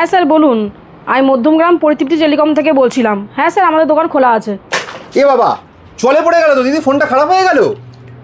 হ্যাঁ স্যার বলুন আমি মধ্যমগ্রাম পরিতৃপ্তি টেলিকম থেকে বলছিলাম হ্যাঁ স্যার আমাদের দোকান খোলা আছে এ বাবা চলে পড়ে গেল তো দিদি ফোনটা খারাপ হয়ে গেল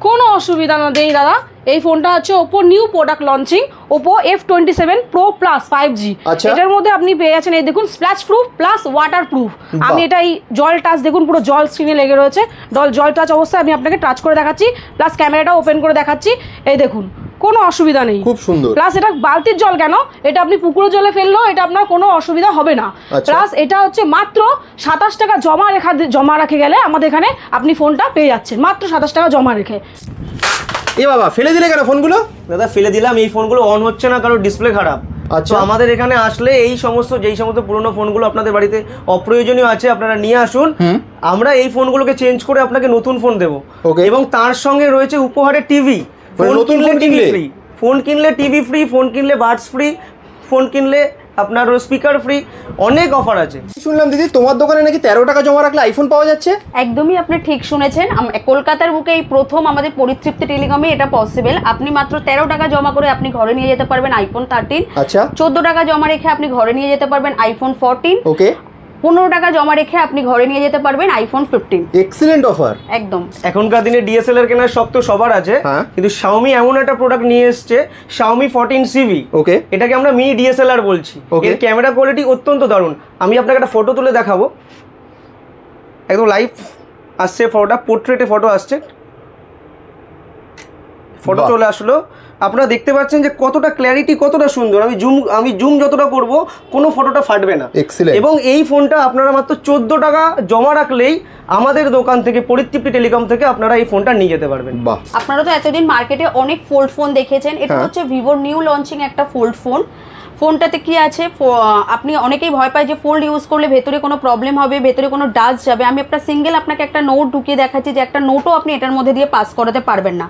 কোনো অসুবিধা না দেই দাদা এই ফোনটা হচ্ছে Oppo new product launching Oppo F twenty seven pro plus five G এটার মধ্যে আপনি পেয়ে যাচ্ছেন এই দেখুন splash proof plus waterproof আমি এটা এই জল টাচ দেখুন পুরো জল স্ক্রিনে লেগে রয়েছে জল জল টাচ অবস্থায় আমি আপনাকে টাচ করে দেখাচ্ছি প্লাস ক্যামেরাটা ওপেন করে দেখাচ্ছি এই দেখুন কোনো অসুবিধা নেই খুব সুন্দর প্লাস এটা বালতির জল কেন এটা আপনি পুকুরের জলে ফেললেও এটা আপনার কোনো অসুবিধা হবে না প্লাস আচ্ছা। এটা হচ্ছে মাত্র সাতাশ টাকা জমা রেখা জমা রাখে গেলে আমাদের এখানে আপনি ফোনটা পেয়ে যাচ্ছেন মাত্র সাতাশ টাকা জমা রেখে এ বাবা ফেলে দিলে কেন ফোনগুলো দাদা ফেলে দিলাম এই ফোনগুলো অন হচ্ছে না কারণ ডিসপ্লে খারাপ আচ্ছা আমাদের এখানে আসলে এই সমস্ত যেই সমস্ত পুরনো ফোনগুলো আপনাদের বাড়িতে অপ্রয়োজনীয় আছে আপনারা নিয়ে আসুন আমরা এই ফোনগুলোকে চেঞ্জ করে আপনাকে নতুন ফোন দেবো এবং তার সঙ্গে রয়েছে উপহারের টিভি মানে ফোন কিনলে টিভি ফ্রি ফোন কিনলে টিভি ফ্রি ফোন কিনলে বার্ডস ফ্রি ফোন কিনলে আপনার স্পিকার ফ্রি অনেক অফার আছে শুনলাম দিদি তোমার দোকানে নাকি তেরো টাকা জমা রাখলে আইফোন পাওয়া যাচ্ছে একদমই আপনি ঠিক শুনেছেন কলকাতার বুকে এই প্রথম আমাদের পরিতৃপ্তি টেলিকমে এটা পসিবল আপনি মাত্র তেরো টাকা জমা করে আপনি ঘরে নিয়ে যেতে পারবেন আইফোন থার্টিন আচ্ছা চোদ্দ টাকা জমা রেখে আপনি ঘরে নিয়ে যেতে পারবেন আইফোন ফোরটিন ওকে পনেরো টাকা জমা রেখে আপনি ঘরে নিয়ে যেতে পারবেন আইফোন ফিফটিন এক্সিলেন্ট অফার একদম এখনকার দিনে ডিএসএলআর কেনার শখ তো সবার আছে হ্যাঁ। কিন্তু শাওমি এমন একটা প্রোডাক্ট নিয়ে এসছে শাওমি ফোরটিন সিভি ওকে এটাকে আমরা মিনি ডিএসএলআর বলছি এর ক্যামেরা কোয়ালিটি অত্যন্ত দারুণ আমি আপনাকে একটা ফটো তুলে দেখাবো একদম লাইভ আসছে ফটোটা পোর্ট্রেটে ফটো আসছে ফটো চলে আসলো আপনারা দেখতে পাচ্ছেন যে কতটা ক্ল্যারিটি কতটা সুন্দর আমি জুম আমি জুম যতটা করব কোনো ফটোটা ফাটবে না এবং এই ফোনটা আপনারা মাত্র চোদ্দো টাকা জমা রাখলেই আমাদের দোকান থেকে পরিতৃপ্তি টেলিকম থেকে আপনারা এই ফোনটা নিয়ে যেতে পারবেন আপনারা তো এতদিন মার্কেটে অনেক ফোল্ড ফোন দেখেছেন এটা হ্যাঁ। হচ্ছে ভিভোর নিউ লঞ্চিং একটা ফোল্ড ফোন ফোনটাতে কি আছে আপনি অনেকেই ভয় পায় যে ফোল্ড ইউজ করলে ভেতরে কোনো প্রবলেম হবে ভেতরে কোনো ডাস্ট যাবে আমি একটা সিঙ্গেল আপনাকে একটা নোট ঢুকিয়ে দেখাচ্ছি যে একটা নোটও আপনি এটার মধ্যে দিয়ে পাস করাতে পারবেন না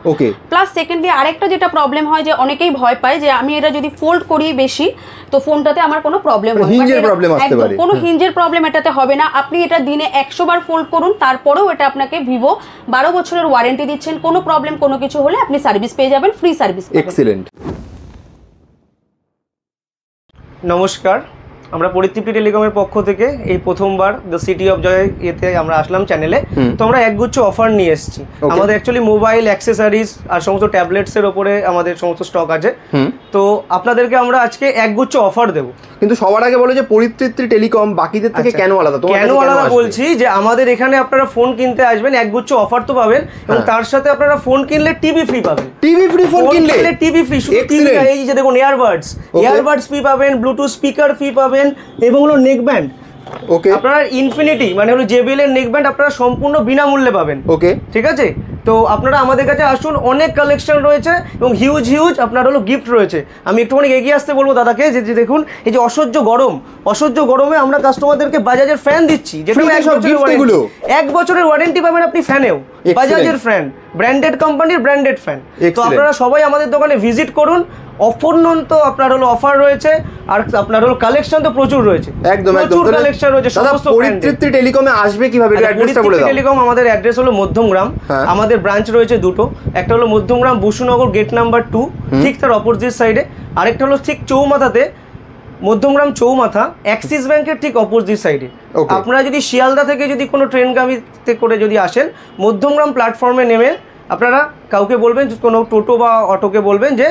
প্লাস সেকেন্ডলি আরেকটা যেটা প্রবলেম হয় যে অনেকেই ভয় পায় যে আমি এটা যদি ফোল্ড করি বেশি তো ফোনটাতে আমার কোনো প্রবলেম হবে কোনো হিঞ্জের প্রবলেম এটাতে হবে না আপনি এটা দিনে একশো বার ফোল্ড করুন তারপরেও এটা আপনাকে ভিভো বারো বছরের ওয়ারেন্টি দিচ্ছেন কোনো প্রবলেম কোনো কিছু হলে আপনি সার্ভিস পেয়ে যাবেন ফ্রি সার্ভিস এক্সিলেন্ট নমস্কার আমরা পরিতৃপ্তি টেলিকমের পক্ষ থেকে এই প্রথমবার দ্য সিটি অফ জয় এতে আমরা আসলাম চ্যানেলে তো আমরা একগুচ্ছ অফার নিয়ে এসেছি আমাদের অ্যাকচুয়ালি মোবাইল অ্যাক্সেসারিজ আর সমস্ত ট্যাবলেটসের ওপরে আমাদের সমস্ত স্টক আছে তো আপনাদেরকে আমরা আজকে একগুচ্ছ অফার দেব কিন্তু সবার আগে বলো যে পরিতৃপ্তি টেলিকম বাকিদের থেকে আচ্ছা। কেন আলাদা কেন আলাদা বলছি যে আমাদের এখানে আপনারা ফোন কিনতে আসবেন একগুচ্ছ অফার তো পাবেন এবং হ্যাঁ। তার সাথে আপনারা ফোন কিনলে টিভি ফ্রি পাবেন টিভি ফ্রি ফোন কিনলে টিভি ফ্রি এই যে দেখুন এয়ারবাডস এয়ারবাডস ফ্রি পাবেন ব্লুটুথ স্পিকার ফ্রি পাবেন পাবেন এবং হলো নেক ব্যান্ড ওকে আপনারা ইনফিনিটি মানে হলো জেবিএল এর নেক ব্যান্ড আপনারা সম্পূর্ণ বিনামূল্যে পাবেন ওকে ঠিক আছে তো আপনারা আমাদের কাছে আসুন অনেক কালেকশন রয়েছে এবং হিউজ হিউজ আপনার হলো গিফট রয়েছে আমি একটুখানি এগিয়ে আসতে বলবো দাদাকে যে দেখুন এই যে অসহ্য গরম অসহ্য গরমে আমরা কাস্টমারদেরকে বাজাজের ফ্যান দিচ্ছি যেটা এক বছরের ওয়ারেন্টি পাবেন আপনি ফ্যানেও বাজাজের ফ্যান ব্র্যান্ডেড কোম্পানির ব্র্যান্ডেড ফ্যান তো আপনারা সবাই আমাদের দোকানে ভিজিট করুন অপূর্ণন্ত আপনার হলো অফার রয়েছে আর আপনার হলো কালেকশন তো প্রচুর রয়েছে একদম একদম কালেকশন রয়েছে সমস্ত পরিতৃপ্তি টেলিকমে আসবে কিভাবে অ্যাড্রেসটা আচ্ছা, বলে দাও টেলিকম আমাদের অ্যাড্রেস হলো মধ্যমগ্রাম হ্যাঁ। আমাদের ব্রাঞ্চ রয়েছে দুটো একটা হলো মধ্যমগ্রাম বসুনগর গেট নাম্বার 2 ঠিক তার অপোজিট সাইডে আরেকটা হলো ঠিক চৌমাথাতে মধ্যমগ্রাম চৌমাথা অ্যাক্সিস ব্যাংকের ঠিক অপোজিট সাইডে আপনারা যদি শিয়ালদা থেকে যদি কোনো ট্রেনগামীতে করে যদি আসেন মধ্যমগ্রাম প্ল্যাটফর্মে নেমে আপনারা কাউকে বলবেন কোনো টোটো বা অটোকে বলবেন যে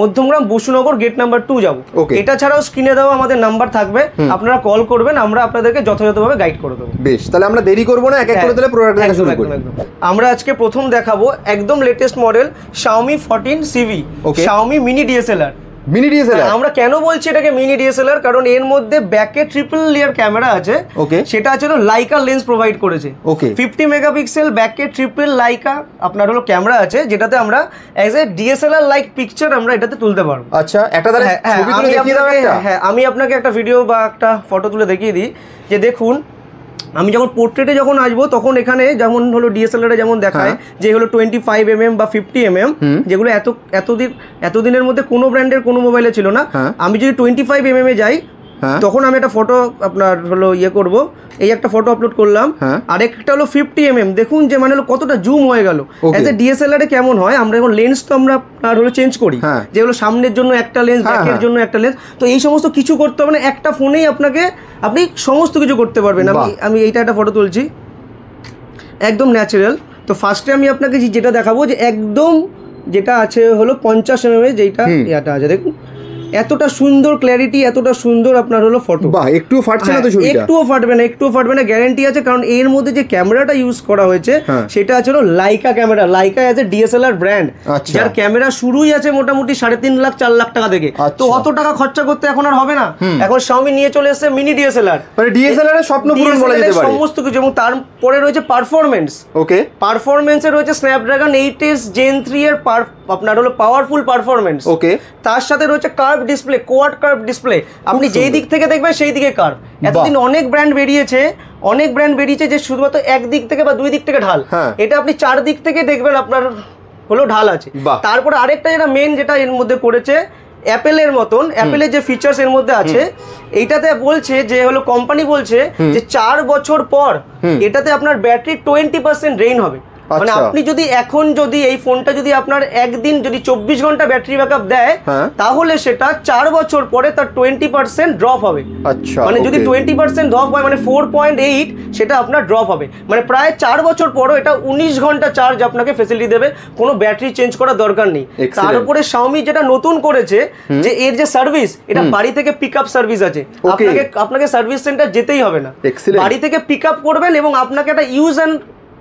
Madhyamgram Basunagar gate number two যাবো এটা ছাড়াও স্ক্রিনে দেওয়া আমাদের নাম্বার থাকবে আপনারা কল করবেন আমরা আপনাদেরকে যথাযথভাবে গাইড করে দেবো বেশ তাহলে আমরা দেরি করবো না এক এক করে হ্যাঁ, তাহলে প্রোডাক্ট দেখা শুরু আমরা আজকে প্রথম দেখাবো একদম latest model Xiaomi fourteen Civi Xiaomi mini DSLR mini DSLR হ্যাঁ, আমরা কেন বলছি এটাকে মিনি ডিএসএলআর কারণ এর মধ্যে ব্যাকে ট্রিপল লেয়ার ক্যামেরা আছে ওকে সেটা আছে হলো লাইকা লেন্স প্রোভাইড করেছে ওকে ফিফটি মেগাপিক্সেল ব্যাকে ট্রিপল লাইকা আপনার হলো ক্যামেরা আছে যেটাতে আমরা as a DSLR like picture আমরা এটাতে তুলতে পারবো আচ্ছা একটা তাহলে হ্যাঁ, হ্যাঁ, ছবি তুলে দেখিয়ে দাও একটা হ্যাঁ আমি আপনাকে একটা ভিডিও বা একটা ফটো তুলে দেখিয়ে দিই যে দেখুন আমি যখন পোর্ট্রেটে যখন আসবো তখন এখানে যেমন হলো ডিএসএলআর যেমন দেখায় হ্যাঁ। যে হলো টোয়েন্টি ফাইভ এম এম বা ফিফটি এম এম যেগুলো এত এতদিন এতদিনের মধ্যে কোনো ব্র্যান্ডের কোনো মোবাইলে ছিল না হ্যাঁ। আমি যদি টোয়েন্টি ফাইভ এম এম এ যাই হ্যাঁ। তখন আমি একটা ফটো আপনার হলো ইয়ে করব এই একটা ফটো আপলোড করলাম হ্যাঁ। আরেকটা হলো ফিফটি এম এম দেখুন যে মানে হলো কতটা জুম হয়ে গেল অ্যাজ এ ডিএসএলআর এ কেমন হয় আমরা এখন লেন্স তো আমরা আর হলো চেঞ্জ করি হ্যাঁ। যেগুলো সামনের জন্য একটা লেন্স ব্যাকের জন্য একটা লেন্স তো এই সমস্ত কিছু করতে হবে না একটা ফোনেই আপনাকে আপনি সমস্ত কিছু করতে পারবেন আমি আমি এইটা একটা ফটো তুলছি একদম ন্যাচারাল তো ফার্স্টে আমি আপনাকে যেটা দেখাবো যে একদম যেটা আছে হলো পঞ্চাশ এম এম যেটা ইয়াটা আছে দেখুন এতটা সুন্দর ক্ল্যারিটি এতটা সুন্দর আপনার হলো ফটো বা একটুও ফাটছে না তো হ্যাঁ, ছবিটা একটুও ফাটবে না একটুও ফাটবে না গ্যারান্টি আছে কারণ এর মধ্যে যে ক্যামেরাটা ইউজ করা হয়েছে হ্যাঁ। সেটা আছে হলো Leica camera Leica as a DSLR brand যার ক্যামেরা শুরুই আছে মোটামুটি সাড়ে তিন লাখ চার লাখ টাকা থেকে আচ্ছা। তো অত টাকা খরচা করতে এখন আর হবে না এখন শাওমি নিয়ে চলে এসেছে মিনি ডিএসএলআর মানে ডিএসএলআর এর স্বপ্ন পূরণ বলা যেতে পারে সমস্ত কিছু এবং তারপরে রয়েছে পারফরম্যান্স ওকে পারফরম্যান্সে রয়েছে Snapdragon eight S Gen three এর আপনার হলো পাওয়ারফুল পারফরম্যান্স ওকে তার সাথে রয়েছে কার curve display quad curve display আপনি যেই দিক থেকে দেখবেন সেই দিকে কার্ভ এতদিন অনেক ব্র্যান্ড বেরিয়েছে অনেক ব্র্যান্ড বেরিয়েছে যে শুধুমাত্র এক দিক থেকে বা দুই দিক থেকে ঢাল হ্যাঁ। এটা আপনি চার দিক থেকে দেখবেন আপনার হলো ঢাল আছে তারপরে আরেকটা যেটা মেন যেটা এর মধ্যে করেছে অ্যাপেলের মতন অ্যাপেলের যে ফিচার্স এর মধ্যে আছে এইটাতে বলছে যে হলো কোম্পানি বলছে যে চার বছর পর এটাতে আপনার ব্যাটারি টোয়েন্টি পার্সেন্ট রেইন হবে মানে আচ্ছা। আপনি যদি এখন যদি এই ফোনটা যদি আপনার একদিন যদি চব্বিশ ঘন্টা ব্যাটারি ব্যাকআপ দেয় হ্যাঁ। তাহলে সেটা চার বছর পরে তার টোয়েন্টি পার্সেন্ট ড্রপ হবে আচ্ছা মানে যদি টোয়েন্টি পার্সেন্ট ড্রপ হয় মানে ফোর পয়েন্ট এইট সেটা আপনার ড্রপ হবে মানে প্রায় চার বছর পরও এটা উনিশ ঘন্টা চার্জ আপনাকে ফেসিলিটি দেবে কোনো ব্যাটারি চেঞ্জ করার দরকার নেই তার উপরে শাওমি যেটা নতুন করেছে যে এর যে সার্ভিস এটা বাড়ি থেকে পিক আপ সার্ভিস আছে আপনাকে আপনাকে সার্ভিস সেন্টার যেতেই হবে না বাড়ি থেকে পিক আপ করবেন এবং আপনাকে একটা ইউজ অ্যান্ড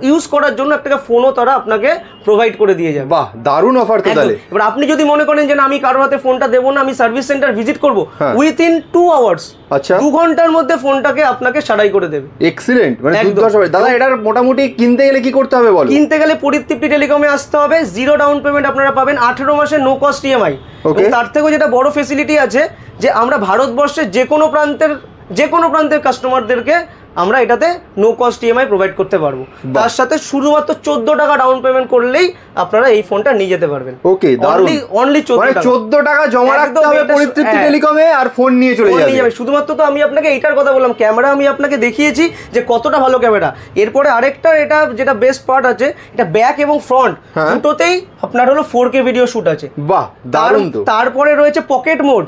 ইউজ করার জন্য একটা ফোনও তারা আপনাকে প্রোভাইড করে দিয়ে যাবে বাহ দারুন অফার তো তাহলে এবার আপনি যদি মনে করেন যে না আমি কারোর হাতে ফোনটা দেবো না আমি সার্ভিস সেন্টার ভিজিট করবো উইথ ইন টু আওয়ার্স আচ্ছা দু ঘন্টার মধ্যে ফোনটাকে আপনাকে সারাই করে দেবে এক্সিলেন্ট মানে দাদা এটার মোটামুটি কিনতে গেলে কি করতে হবে বলো কিনতে গেলে পরিতৃপ্তি টেলিকমে আসতে হবে জিরো ডাউন পেমেন্ট আপনারা পাবেন আঠেরো মাসে নো কস্ট ইএমআই তার থেকেও যেটা বড় ফেসিলিটি আছে যে আমরা ভারতবর্ষের যে কোনো প্রান্তের যে কোনো প্রান্তের কাস্টমারদেরকে আমরা এটাতে নো কস্ট ইএমআই প্রোভাইড করতে পারবো তার সাথে শুধুমাত্র চোদ্দ টাকা ডাউন পেমেন্ট করলেই আপনারা এই ফোনটা নিয়ে যেতে পারবেন ওকে অনলি অনলি চোদ্দ টাকা জমা রাখতে হবে পরিতৃপ্তি টেলিকমে হ্যাঁ। আর ফোন নিয়ে চলে যাবে শুধুমাত্র তো আমি আপনাকে এইটার কথা বললাম ক্যামেরা আমি আপনাকে দেখিয়েছি যে কতটা ভালো ক্যামেরা এরপরে আরেকটা এটা যেটা বেস্ট পার্ট আছে এটা ব্যাক এবং ফ্রন্ট হ্যাঁ। দুটোতেই আপনার হলো ফোর কে ভিডিও শুট আছে বাহ দারুন তারপরে রয়েছে পকেট মোড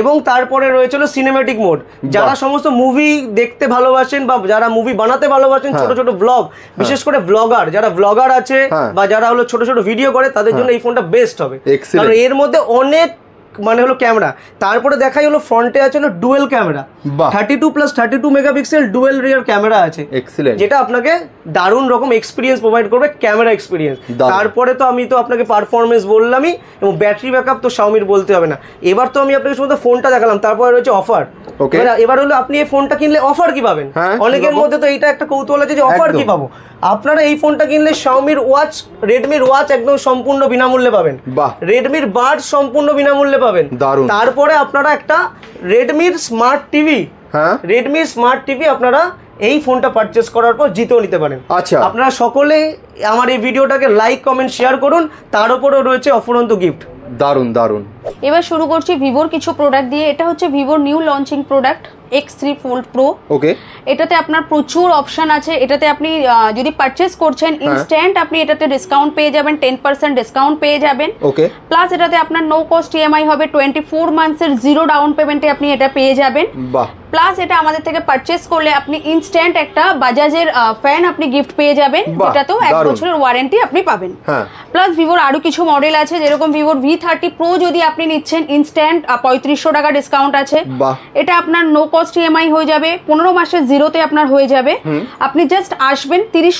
এবং তারপরে রয়েছিল সিনেমেটিক মোড যারা সমস্ত মুভি দেখতে ভালোবাসেন বা যারা মুভি বানাতে ভালোবাসেন হ্যাঁ। ছোট ছোট ব্লগ হ্যাঁ। বিশেষ করে ব্লগার যারা ব্লগার আছে হ্যাঁ। বা যারা হলো ছোট ছোট ভিডিও করে তাদের জন্য এই ফোনটা বেস্ট হবে এর মধ্যে অনেক মানে হলো ক্যামেরা তারপরে দেখাই হলো ফ্রন্টে আছে হলো dual camera thirty two plus thirty two megapixel dual rear camera আছে যেটা আপনাকে দারুণ রকম এক্সপিরিয়েন্স প্রোভাইড করবে ক্যামেরা এক্সপিরিয়েন্স তারপরে তো আমি তো আপনাকে পারফরমেন্স বললামই এবং ব্যাটারি ব্যাক তো শাওমির বলতে হবে না এবার তো আমি আপনাকে শুধু ফোনটা দেখালাম তারপরে রয়েছে অফার এবার হলো আপনি এই ফোনটা কিনলে অফার কি পাবেন হ্যাঁ, অনেকের মধ্যে তো এইটা একটা কৌতূহল আছে যে অফার কি পাবো আপনারা এই ফোনটা কিনলে শাওমির ওয়াচ রেডমির ওয়াচ একদম সম্পূর্ণ বিনামূল্যে পাবেন রেডমির বার্ড সম্পূর্ণ বিনামূল্যে পাবেন তারপরে আপনারা একটা রেডমির স্মার্ট টিভি হ্যাঁ রেডমি স্মার্ট টিভি আপনারা এই ফোনটা পারচেস করার পর জিতেও নিতে পারেন আচ্ছা আপনারা সকলে আমার এই ভিডিওটাকে লাইক কমেন্ট শেয়ার করুন তার উপরেও রয়েছে অফুরন্ত গিফট দারুন দারুন এবার শুরু করছি ভিভোর কিছু প্রোডাক্ট দিয়ে এটা হচ্ছে ভিভোর new launching product X three Fold Pro okay এটাতে আপনার প্রচুর অপশান আছে এটাতে আপনি যদি পারচেস করছেন ইনস্ট্যান্ট আপনি এটাতে ডিসকাউন্ট পেয়ে যাবেন টেন পার্সেন্ট ডিসকাউন্ট পেয়ে যাবেন ওকে প্লাস এটাতে আপনার নো কস্ট ইএমআই হবে টোয়েন্টি ফোর মান্থসের জিরো ডাউন পেমেন্টে আপনি এটা পেয়ে যাবেন প্লাস এটা আমাদের থেকে পারচেস করলে আপনি ইনস্ট্যান্ট একটা বাজাজের ফ্যান আপনি গিফট পেয়ে যাবেন যেটাতেও এক বছরের ওয়ারেন্টি আপনি পাবেন প্লাস ভিভোর আরও কিছু মডেল আছে যেরকম ভিভোর ভি থার্টি প্রো যদি আপনি নিচ্ছেন ইনস্ট্যান্ট পঁয়ত্রিশশো টাকা ডিসকাউন্ট আছে এটা আপনার নো কস্ট ইএমআই হয়ে যাবে পনেরো মাসের জিরোতে আপনার হয়ে যাবে আপনি জাস্ট আসবেন তিরিশ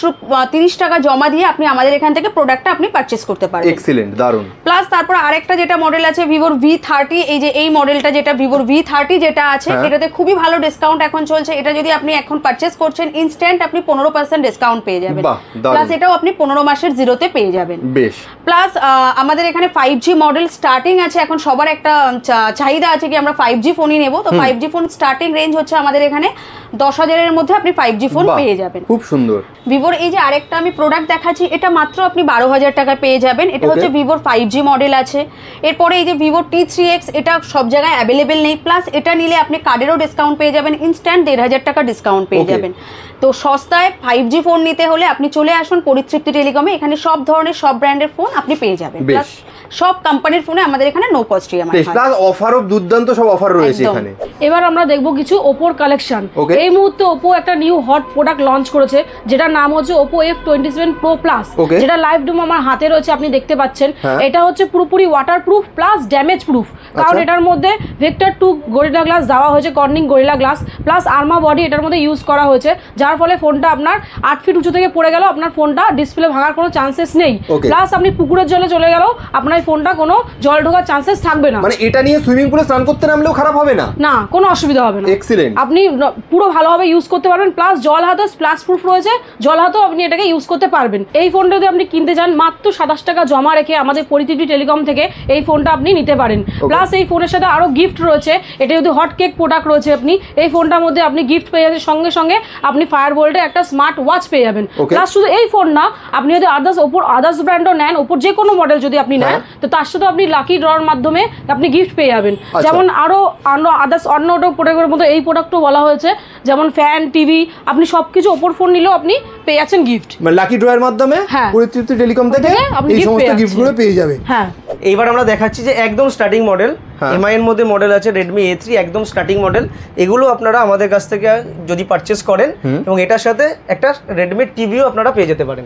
তিরিশ টাকা জমা দিয়ে আপনি আমাদের এখান থেকে প্রোডাক্টটা আপনি পারচেস করতে পারবেন এক্সিলেন্ট দারুন প্লাস তারপর আরেকটা যেটা মডেল আছে ভিভোর ভি থার্টি এই যে এই মডেলটা যেটা ভিভোর ভি থার্টি যেটা আছে এটাতে হ্যাঁ। খুবই ভালো ডিসকাউন্ট এখন চলছে এটা যদি আপনি এখন পারচেজ করছেন ইনস্ট্যান্ট আপনি পনেরো পার্সেন্ট ডিসকাউন্ট পেয়ে যাবেন প্লাস এটাও আপনি পনেরো মাসের জিরোতে পেয়ে যাবেন বেশ প্লাস আমাদের এখানে ফাইভ জি মডেল স্টার্টিং আছে এখন সবার একটা চাহিদা আছে কি আমরা ফাইভ জি ফোনই নেবো তো five G phone starting range হচ্ছে আমাদের এখানে দশ হাজারের মধ্যে আপনি ফাইভ জি ফোন পেয়ে যাবেন খুব সুন্দর ভিভোর এই যে আরেকটা আমি প্রোডাক্ট দেখাচ্ছি এটা মাত্র আপনি বারো হাজার টাকা পেয়ে যাবেন এটা হচ্ছে ভিভোর ফাইভ জি মডেল আছে এরপরে এই যে ভিভো টি থ্রি এক্স এটা সব জায়গায় অ্যাভেলেবেল নেই প্লাস এটা নিলে আপনি কার্ডেরও ডিসকাউন্ট ডিসকাউন্ট পেয়ে যাবেন ইনস্ট্যান্ট দেড় হাজার টাকা ডিসকাউন্ট পেয়ে যাবেন তো সস্তায় ফাইভ জি ফোন নিতে হলে আপনি চলে আসুন পরিতৃপ্তি টেলিকমে এখানে সব ধরনের সব ব্র্যান্ডের ফোন আপনি পেয়ে যাবেন সব কোম্পানির ফোনে আমাদের এখানে নো কস্ট ইএমআই প্লাস অফারও দুর্দান্ত সব অফার রয়েছে এখানে এবার আমরা দেখব কিছু ওপোর কালেকশন এই মুহূর্তে ওপো একটা নিউ হট প্রোডাক্ট লঞ্চ করেছে যেটা নাম হচ্ছে Oppo F twenty seven pro plus যেটা লাইভ ডুম আমার হাতে রয়েছে আপনি দেখতে পাচ্ছেন হ্যাঁ। এটা হচ্ছে পুরোপুরি waterproof plus damage proof কারণ এটার মধ্যে ভেক্টর টু গরিলা গ্লাস দেওয়া হয়েছে Corning Gorilla Glass plus armour body এটার মধ্যে ইউজ করা হয়েছে যার ফলে ফোনটা আপনার আট ফিট উঁচু থেকে পড়ে গেল আপনার ফোনটা ডিসপ্লে ভাঙার কোনো চান্সেস নেই প্লাস আপনি পুকুরের জলে চলে গেল আপনার এই ফোনটা কোনো জল ঢোকার চান্সেস থাকবে না মানে এটা নিয়ে সুইমিং পুলে স্নান করতে নামলেও খারাপ হবে না না কোনো অসুবিধা হবে না এক্সিলেন্ট আপনি পুরো ভালোভাবে ইউজ করতে পারবেন প্লাস জল হাতে স্প্লাশ প্রুফ রয়েছে জল হাতেও আপনি এটাকে ইউজ করতে পারবেন এই ফোনটা যদি আপনি কিনতে চান মাত্র সাতাশ টাকা জমা রেখে আমাদের পরিচিতি টেলিকম থেকে এই ফোনটা আপনি নিতে পারেন প্লাস এই ফোনের সাথে আরও গিফট রয়েছে এটা যদি হট কেক প্রোডাক্ট রয়েছে আপনি এই ফোনটার মধ্যে আপনি গিফট পেয়ে যাচ্ছেন সঙ্গে সঙ্গে আপনি ফায়ার বোল্টে একটা স্মার্ট ওয়াচ পেয়ে যাবেন প্লাস শুধু এই ফোন না আপনি যদি আদার্স ওপর আদার্স ব্র্যান্ডও নেন ওপর যে কোনো মডেল যদি আপনি হ্যাঁ। নেন তো তার সাথে আপনি লাকি ড্রর মাধ্যমে আপনি গিফট পেয়ে যাবেন আচ্ছা। যেমন আরও আদার্স অন্য অন্য প্রোডাক্টের মতো এই প্রোডাক্টও বলা হয়েছে যেমন ফ্যান টিভি আপনি সব কিছু ওপর ফোন নিলেও আপনি পেয়ে যাচ্ছেন গিফট মানে লাকি ড্রয়ের মাধ্যমে হ্যাঁ। পরিতৃপ্তি টেলিকম থেকে এই সমস্ত গুলো পেয়ে যাবে হ্যাঁ এইবার আমরা দেখাচ্ছি যে একদম স্টার্টিং মডেল এমআই হ্যাঁ। এর মধ্যে মডেল আছে রেডমি এ থ্রি একদম স্টার্টিং মডেল এগুলো আপনারা আমাদের কাছ থেকে যদি পারচেস করেন এবং এটার সাথে একটা রেডমি টিভিও আপনারা পেয়ে যেতে পারেন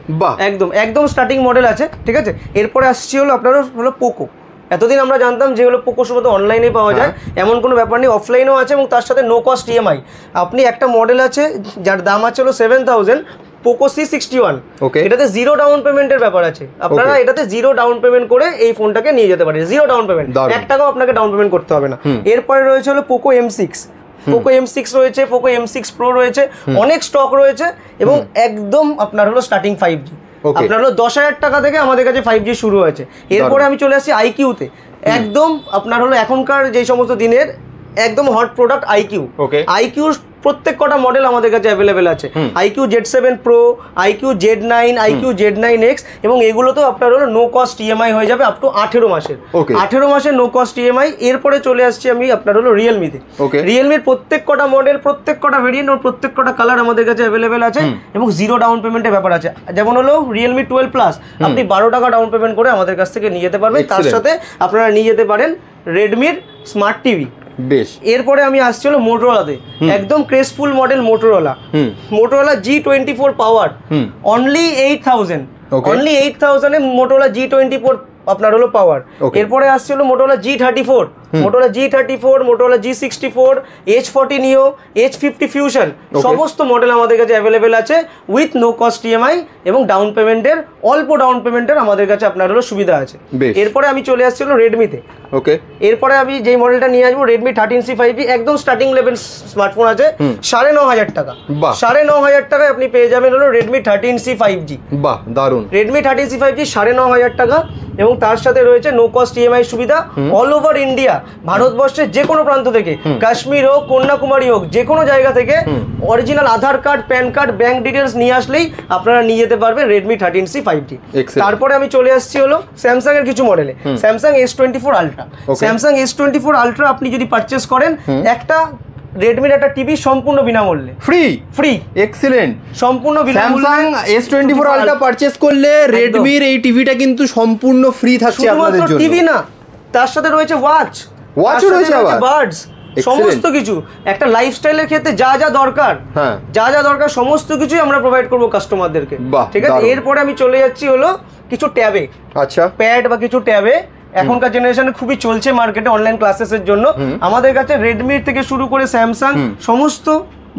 একদম একদম স্টার্টিং মডেল আছে ঠিক আছে এরপরে আসছি হলো আপনারা হলো পোকো এতদিন আমরা জানতাম যে হলো পোকো শুধু অনলাইনে পাওয়া যায় হ্যাঁ। এমন কোনো ব্যাপার নেই অফলাইনেও আছে এবং তার সাথে নো কস্ট ইএমআই আপনি একটা মডেল আছে যার দাম আছে হলো seven thousand Poco C sixty one okay এটাতে জিরো ডাউন পেমেন্টের ব্যাপার আছে আপনারা এটাতে জিরো ডাউন পেমেন্ট করে এই ফোনটাকে নিয়ে যেতে পারেন জিরো ডাউন পেমেন্ট এক টাকাও আপনাকে ডাউন পেমেন্ট করতে হবে না এরপরে রয়েছে হলো Poco M six Poco M six রয়েছে পোকো এম সিক্স প্রো রয়েছে অনেক স্টক রয়েছে এবং একদম আপনার হলো স্টার্টিং ফাইভ জি আপনার হলো দশ হাজার টাকা থেকে আমাদের কাছে ফাইভ জি শুরু হয়েছে এরপরে আমি চলে আসি আইকিউতে একদম আপনার হলো এখনকার যে সমস্ত দিনের একদম হট প্রোডাক্ট আইকিউ আইকিউ প্রত্যেক কটা মডেল আমাদের কাছে অ্যাভেলেবেল আছে iQOO Z seven Pro iQOO Z nine iQOO Z nine X এবং এগুলোতেও আপনার হলো নো কস্ট ইএমআই হয়ে যাবে আপ টু আঠেরো মাসের আঠেরো মাসের নো কস্ট ইএমআই এরপরে চলে আসছি আমি আপনার হলো রিয়েলমিতে রিয়েলমির প্রত্যেক কটা মডেল প্রত্যেক কটা ভেরিয়েন্ট ওর প্রত্যেক কটা কালার আমাদের কাছে অ্যাভেলেবেল আছে এবং জিরো ডাউন পেমেন্টের ব্যাপার আছে যেমন হলো রিয়েলমি টুয়েলভ প্লাস আপনি বারো টাকা ডাউন পেমেন্ট করে আমাদের কাছ থেকে নিয়ে যেতে পারবেন তার সাথে আপনারা নিয়ে যেতে পারেন রেডমির স্মার্ট টিভি বেশ এরপরে আমি আসছি হলো মোটোরোলাতে একদম ক্রেসফুল model Motorola Motorola G twenty four power only eight thousand only eight থাউজেন্ডে মোটোরোলা জি টোয়েন্টি ফোর আপনার হলো পাওয়ার এরপরে আসছে হলো Motorola G thirty four Motorola G thirty four Motorola G sixty four Edge forty Neo Edge fifty Fusion সমস্ত model আমাদের কাছে available আছে উইথ নো কস্ট ইএমআই এবং ডাউন পেমেন্টের অল্প ডাউন পেমেন্টের আমাদের কাছে আপনার হলো সুবিধা আছে এরপরে আমি চলে আসছিল রেডমিতে ওকে এরপরে আমি যেই মডেলটা নিয়ে আসবো রেডমি থার্টিন সি ফাইভ একদম স্টার্টিং লেভেল স্মার্টফোন আছে সাড়ে ন হাজার টাকা সাড়ে ন হাজার টাকায় আপনি পেয়ে যাবেন হলো Redmi thirteen C five G বা দারুন Redmi thirteen C five G সাড়ে ন হাজার টাকা এবং তার সাথে রয়েছে নো কস্ট ইএমআই সুবিধা অল ওভার ইন্ডিয়া ভারতবর্ষের যে কোনো প্রান্ত থেকে কাশ্মীর হোক কন্যাকুমারী হোক যে কোনো জায়গা থেকে original Aadhaar card PAN card bank details নিয়ে আসলেই আপনারা নিয়ে যেতে পারবেন Redmi thirteen C five T তারপরে আমি চলে আসছি হলো স্যামসাং এর কিছু মডেলে Samsung S twenty four Ultra Samsung S twenty four Ultra আপনি যদি পারচেস করেন একটা রেডমির একটা টিভি সম্পূর্ণ বিনামূল্যে ফ্রি ফ্রি এক্সিলেন্ট সম্পূর্ণ Samsung S twenty four Ultra purchase করলে রেডমির এই টিভিটা কিন্তু সম্পূর্ণ ফ্রি থাকছে আপনাদের জন্য টিভি না তার সাথে রয়েছে ওয়াচ রয়েছে সমস্ত কিছু একটা লাইফস্টাইলের ক্ষেত্রে যা যা দরকার হ্যাঁ। যা যা দরকার সমস্ত কিছুই আমরা প্রোভাইড করব কাস্টমারদেরকে ঠিক আছে এরপরে আমি চলে যাচ্ছি হলো কিছু ট্যাবে আচ্ছা প্যাড বা কিছু ট্যাবে এখনকার জেনারেশনে খুবই চলছে মার্কেটে অনলাইন ক্লাসেসের জন্য আমাদের কাছে রেডমির থেকে শুরু করে স্যামসাং সমস্ত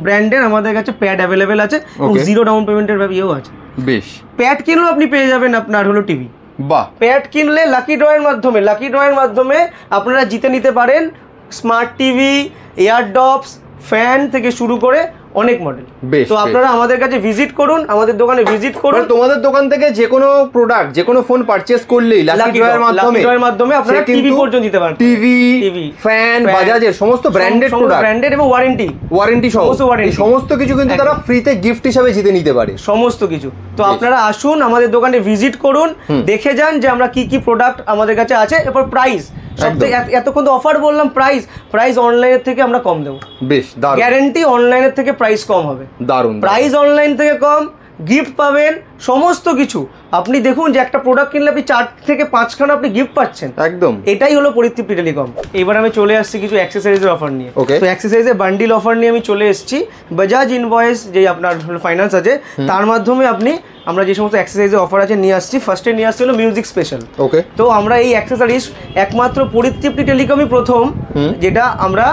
ব্র্যান্ডের আমাদের কাছে প্যাড অ্যাভেলেবেল আছে এবং জিরো ডাউন পেমেন্টের ভাবেও আছে বেশ প্যাড কিনলেও আপনি পেয়ে যাবেন আপনার হলো টিভি বাহ প্যাড কিনলে লাকি ড্রয়ের মাধ্যমে লাকি ড্রয়ের মাধ্যমে আপনারা জিতে নিতে পারেন স্মার্ট টিভি এয়ারডপস ফ্যান থেকে শুরু করে অনেক মডেল বেশ তো আপনারা আমাদের কাছে ভিজিট করুন আমাদের দোকানে ভিজিট করুন মানে তোমাদের দোকান থেকে যে কোনো প্রোডাক্ট যে কোনো ফোন পারচেজ করলেই লাকি ড্রয়ের মাধ্যমে ড্রয়ের মাধ্যমে আপনারা টিভি পর্যন্ত দিতে পারেন টিভি টিভি ফ্যান বাজাজের সমস্ত ব্র্যান্ডেড প্রোডাক্ট ব্র্যান্ডেড এবং ওয়ারেন্টি ওয়ারেন্টি সমস্ত ওয়ারেন্টি সমস্ত কিছু কিন্তু তারা ফ্রিতে গিফট হিসাবে জিতে নিতে পারে সমস্ত কিছু তো আপনারা আসুন আমাদের দোকানে ভিজিট করুন দেখে যান যে আমরা কি কি প্রোডাক্ট আমাদের কাছে আছে এরপর প্রাইস এতক্ষণ অফার বললাম প্রাইস প্রাইস অনলাইনের থেকে আমরা কম দেবো বেশ গ্যারেন্টি অনলাইনের থেকে প্রাইস কম হবে দারুণ প্রাইস অনলাইন থেকে কম গিফট পাবেন সমস্ত কিছু আপনি দেখুন যে একটা প্রোডাক্ট কিনলে আপনি চার থেকে পাঁচখানা আপনি গিফট পাচ্ছেন একদম এটাই হলো পরিতৃপ্তি টেলিকম এবার আমি চলে আসছি কিছু অ্যাক্সেসারিজের অফার নিয়ে তো অ্যাক্সেসারিজের বান্ডিল অফার নিয়ে আমি চলে এসেছি বাজাজ ইনভয়েস যে আপনার ফাইন্যান্স আছে তার মাধ্যমে আপনি আমরা যে সমস্ত অ্যাক্সেসারিজের অফার আছে নিয়ে আসছি ফার্স্টে নিয়ে আসছি হলো মিউজিক স্পেশাল ওকে তো আমরা এই অ্যাক্সেসারিজ একমাত্র পরিতৃপ্তি টেলিকমই প্রথম যেটা আমরা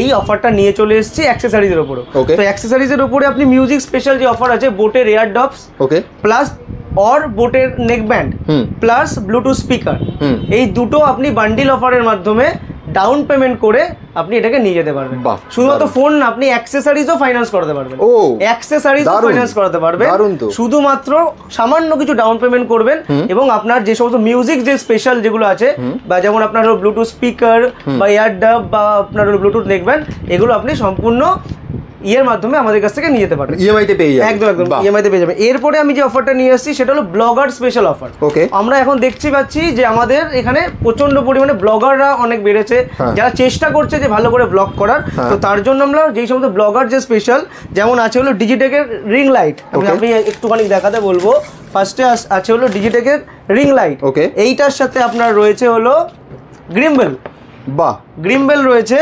এই অফারটা নিয়ে চলে এসেছি অ্যাক্সেসারিজের উপরে তো অ্যাক্সেসারিজের উপরে আপনি মিউজিক স্পেশাল যে অফার আছে বোটের air dopes okay plus or বোটের neckband plus Bluetooth speaker এই দুটো আপনি বান্ডিল অফারের মাধ্যমে ডাউন পেমেন্ট করে আপনি এটাকে নিয়ে যেতে পারবেন শুধুমাত্র ফোন না আপনি অ্যাক্সেসরিজও ফাইন্যান্স করাতে পারবেন ও অ্যাক্সেসরিজও ফাইন্যান্স করাতে পারবেন শুধুমাত্র সামান্য কিছু ডাউন পেমেন্ট করবেন এবং আপনার যে সমস্ত মিউজিক যে স্পেশাল যেগুলো আছে বা যেমন আপনার ব্লুটুথ স্পিকার বা এয়ার বা আপনার ব্লুটুথ দেখবেন এগুলো আপনি সম্পূর্ণ ইয়ের মাধ্যমে আমাদের কাছ থেকে নিয়ে যেতে পারবেন ইএমআইতে পেয়ে যাবে একদম একদম ইএমআইতে পেয়ে যাবে এরপরে আমি যে অফারটা নিয়ে আসছি সেটা হলো ব্লগার স্পেশাল অফার ওকে আমরা এখন দেখছি পাচ্ছি যে আমাদের এখানে প্রচন্ড পরিমাণে ব্লগাররা অনেক বেড়েছে হ্যাঁ। যারা চেষ্টা করছে যে ভালো করে ব্লগ করার হ্যাঁ। তো তার জন্য আমরা যেই সমস্ত ব্লগার যে স্পেশাল যেমন আছে হলো ডিজিটেকের রিং লাইট আমি একটুখানি দেখাতে বলবো ফার্স্টে আছে হলো ডিজিটেকের রিং লাইট ওকে এইটার সাথে আপনার রয়েছে হলো গ্রিমবেল বা গ্রিমবেল রয়েছে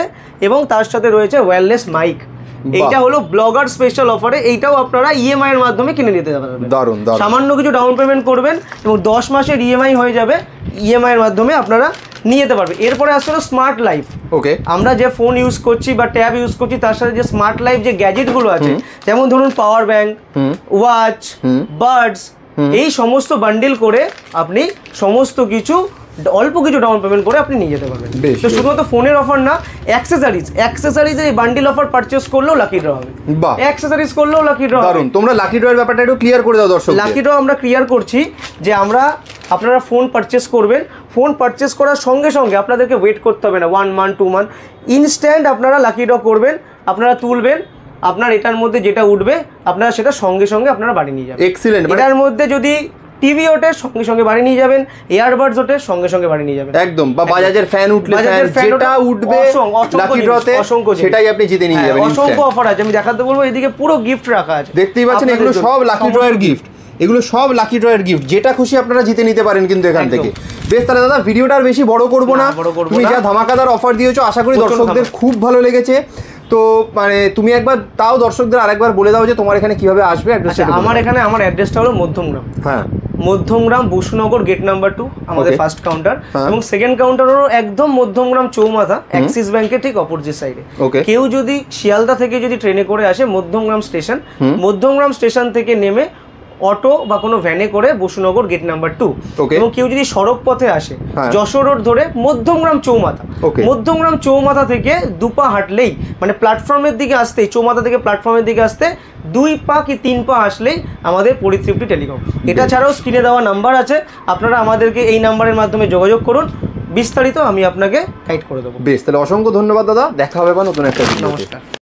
এবং তার সাথে রয়েছে ওয়্যারলেস মাইক এইটা হলো ব্লগার স্পেশাল অফারে এইটাও আপনারা ইএমআই e এর মাধ্যমে কিনে নিতে পারবেন দারুন সামান্য কিছু ডাউন পেমেন্ট করবেন এবং দশ মাসের ইএমআই e হয়ে যাবে ইএমআই e এর মাধ্যমে আপনারা নিয়ে যেতে পারবে এরপরে আসছে হলো স্মার্ট লাইফ ওকে আমরা যে ফোন ইউজ করছি বা ট্যাব ইউজ করছি তার সাথে যে স্মার্ট লাইফ যে গ্যাজেটগুলো আছে যেমন ধরুন পাওয়ার ব্যাংক ওয়াচ বার্ডস এই সমস্ত বান্ডিল করে আপনি সমস্ত কিছু অল্প কিছু ডাউন পেমেন্ট করে আপনি নিয়ে যেতে পারবেন তো শুধুমাত্র ফোনের অফার না অ্যাক্সেসরিজ অ্যাক্সেসরিজ এই বান্ডিল অফার পারচেস করলেও লাকি ড্র হবে অ্যাক্সেসরিজ করলেও লাকি ড্র দারুন তোমরা লাকি ড্রয়ের ব্যাপারটা একটু ক্লিয়ার করে দাও দর্শক লাকি ড্র আমরা ক্লিয়ার করছি যে আমরা আপনারা ফোন পারচেস করবেন ফোন পারচেস করার সঙ্গে সঙ্গে আপনাদেরকে ওয়েট করতে হবে না one month two month instant আপনারা লাকি ড্র করবেন আপনারা তুলবেন আপনার এটার মধ্যে যেটা উঠবে আপনারা সেটা সঙ্গে সঙ্গে আপনারা বাড়ি নিয়ে যাবেন এক্সিলেন্ট মানে এটার মধ্যে যদি টিভি ওটে সঙ্গে সঙ্গে বাড়ি নিয়ে যাবেন ইয়ারবাডস ওটে সঙ্গে সঙ্গে বাড়ি নিয়ে যাবেন একদম বা বাজাজের ফ্যান উঠলে যেটা উঠবে লাকি ড্রতে সেটাই আপনি জিতে নিয়ে হ্যাঁ, যাবেন অসংখ্য অফার আছে আমি দেখাতে বলবো এদিকে পুরো গিফট রাখা আছে দেখতেই পাচ্ছেন এগুলো সব লাকি ড্রয়ের গিফট এগুলো সব লাকি ড্রয়ের গিফট যেটা খুশি আপনারা জিতে নিতে পারেন কিন্তু এখান থেকে বেশ তাহলে দাদা ভিডিওটা আর বেশি বড় করবো না তুমি যা ধামাকাদার অফার দিয়েছো আশা করি দর্শকদের খুব ভালো লেগেছে তো মানে তুমি একবার তাও দর্শকদের আরেকবার বলে দাও যে তোমার এখানে কিভাবে আসবে আচ্ছা, আমার এখানে আমার অ্যাড্রেসটা হলো মধ্যমগ্রাম হ্যাঁ Madhyamgram Basunagar gate number two আমাদের ফার্স্ট হ্যাঁ। কাউন্টার এবং সেকেন্ড কাউন্টারও একদম মধ্যমগ্রাম চৌমাথা অ্যাক্সিস ব্যাংকের ঠিক অপোজিট সাইডে কেউ যদি শিয়ালদা থেকে যদি ট্রেনে করে আসে মধ্যমগ্রাম স্টেশন মধ্যমগ্রাম স্টেশন থেকে নেমে অটো বা কোনো ভ্যানে করে বসুনগর গেট নাম্বার টু এবং কেউ যদি সড়ক পথে আসে হ্যাঁ। যশোর রোড ধরে মধ্যমগ্রাম চৌমাথা মধ্যমগ্রাম চৌমাথা থেকে দুপা হাঁটলেই মানে প্ল্যাটফর্মের দিকে আসতে চৌমাথা থেকে প্ল্যাটফর্মের দিকে আসতে দুই পা কি তিন পা আসলেই আমাদের পরিতৃপ্তি টেলিকম এটা ছাড়াও স্ক্রিনে দেওয়া নাম্বার আছে আপনারা আমাদেরকে এই নাম্বারের মাধ্যমে যোগাযোগ করুন বিস্তারিত আমি আপনাকে গাইড করে দেবো বেশ তাহলে অসংখ্য ধন্যবাদ দাদা দেখা হবে বা নতুন একটা নমস্কার